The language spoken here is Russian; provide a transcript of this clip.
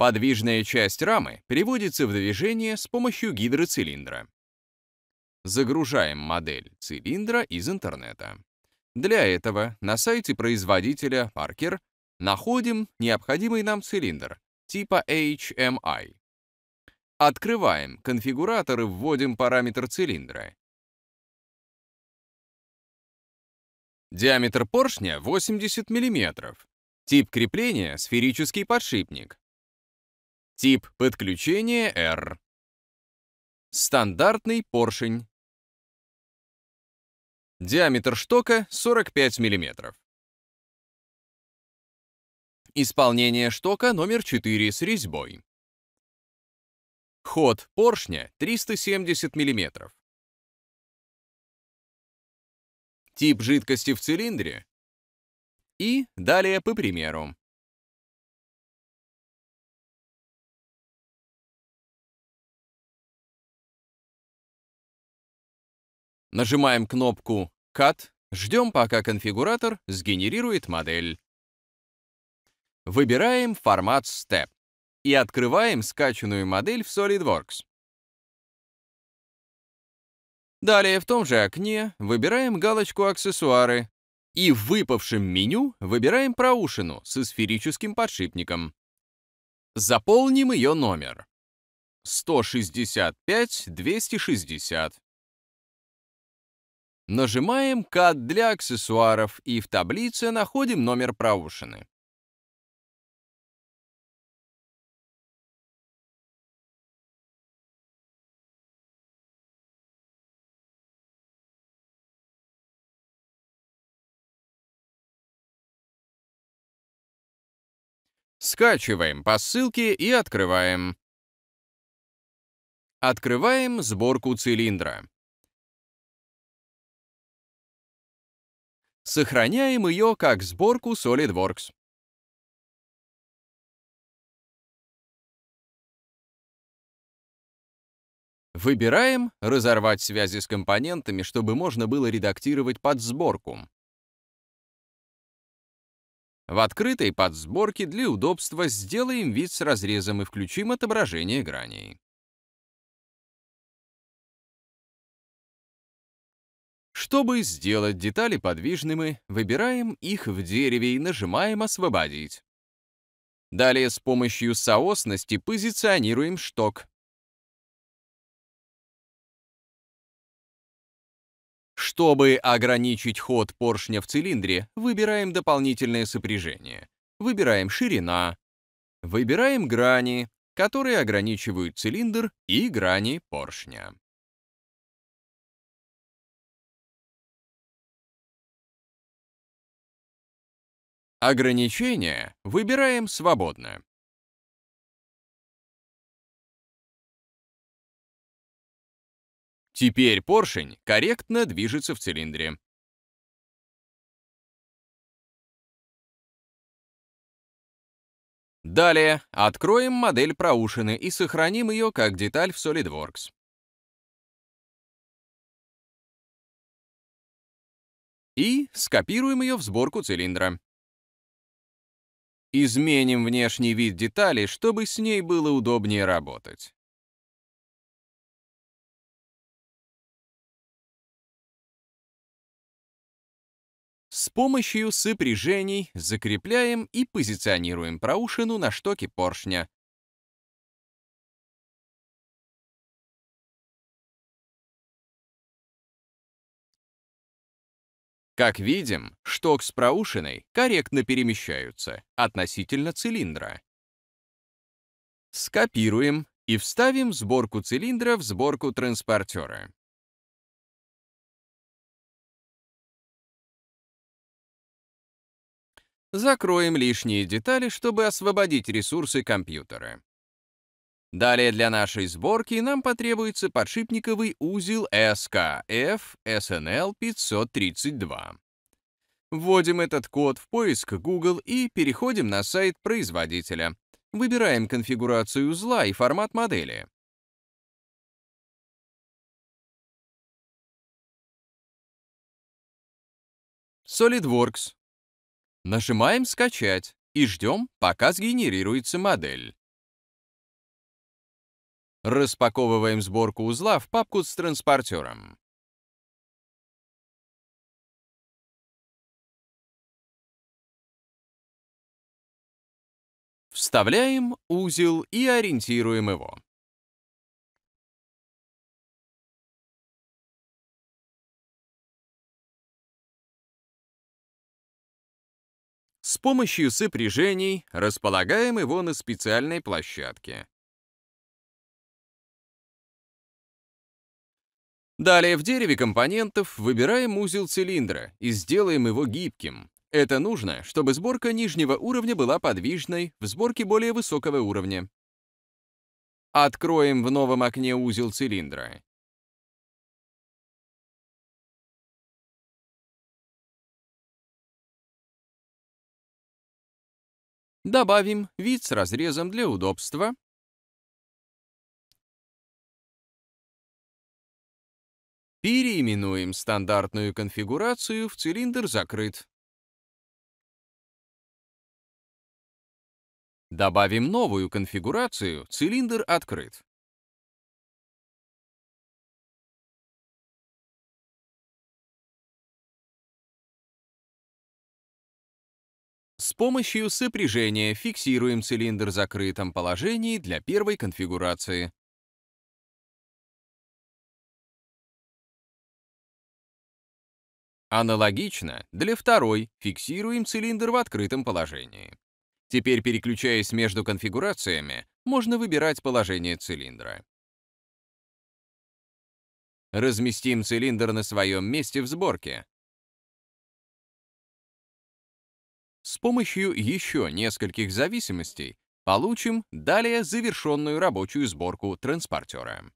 Подвижная часть рамы переводится в движение с помощью гидроцилиндра. Загружаем модель цилиндра из интернета. Для этого на сайте производителя Parker находим необходимый нам цилиндр типа HMI. Открываем конфигуратор и вводим параметр цилиндра. Диаметр поршня 80 мм. Тип крепления — сферический подшипник. Тип подключения R. Стандартный поршень. Диаметр штока 45 мм. Исполнение штока номер 4 с резьбой. Ход поршня 370 мм. Тип жидкости в цилиндре. И далее по примеру. Нажимаем кнопку «Cut», ждем, пока конфигуратор сгенерирует модель. Выбираем формат Step и открываем скачанную модель в SolidWorks. Далее в том же окне выбираем галочку «Аксессуары» и в выпавшем меню выбираем проушину со сферическим подшипником. Заполним ее номер. 165-260. Нажимаем «Кат для аксессуаров» и в таблице находим номер проушины. Скачиваем по ссылке и открываем. Открываем сборку цилиндра. Сохраняем ее как сборку SolidWorks. Выбираем «Разорвать связи с компонентами», чтобы можно было редактировать под сборку. В открытой подсборке для удобства сделаем вид с разрезом и включим отображение граней. Чтобы сделать детали подвижными, выбираем их в дереве и нажимаем «Освободить». Далее с помощью соосности позиционируем шток. Чтобы ограничить ход поршня в цилиндре, выбираем дополнительное сопряжение. Выбираем ширина. Выбираем грани, которые ограничивают цилиндр и грани поршня. Ограничения выбираем свободно. Теперь поршень корректно движется в цилиндре. Далее откроем модель проушины и сохраним ее как деталь в SolidWorks. И скопируем ее в сборку цилиндра. Изменим внешний вид детали, чтобы с ней было удобнее работать. С помощью сопряжений закрепляем и позиционируем проушину на штоке поршня, Как видим, шток с проушиной корректно перемещаются относительно цилиндра. Скопируем и вставим сборку цилиндра в сборку транспортера. Закроем лишние детали, чтобы освободить ресурсы компьютера. Далее для нашей сборки нам потребуется подшипниковый узел SKF SNL 532. Вводим этот код в поиск Google и переходим на сайт производителя. Выбираем конфигурацию узла и формат модели. SolidWorks. Нажимаем «Скачать» и ждем, пока сгенерируется модель. Распаковываем сборку узла в папку с транспортером. Вставляем узел и ориентируем его. С помощью сопряжений располагаем его на специальной площадке. Далее в дереве компонентов выбираем узел цилиндра и сделаем его гибким. Это нужно, чтобы сборка нижнего уровня была подвижной в сборке более высокого уровня. Откроем в новом окне узел цилиндра. Добавим вид с разрезом для удобства Переименуем стандартную конфигурацию в цилиндр «Закрыт». Добавим новую конфигурацию «Цилиндр открыт». С помощью сопряжения фиксируем цилиндр в закрытом положении для первой конфигурации. Аналогично для второй фиксируем цилиндр в открытом положении. Теперь, переключаясь между конфигурациями, можно выбирать положение цилиндра. Разместим цилиндр на своем месте в сборке. С помощью еще нескольких зависимостей получим далее завершенную рабочую сборку транспортера.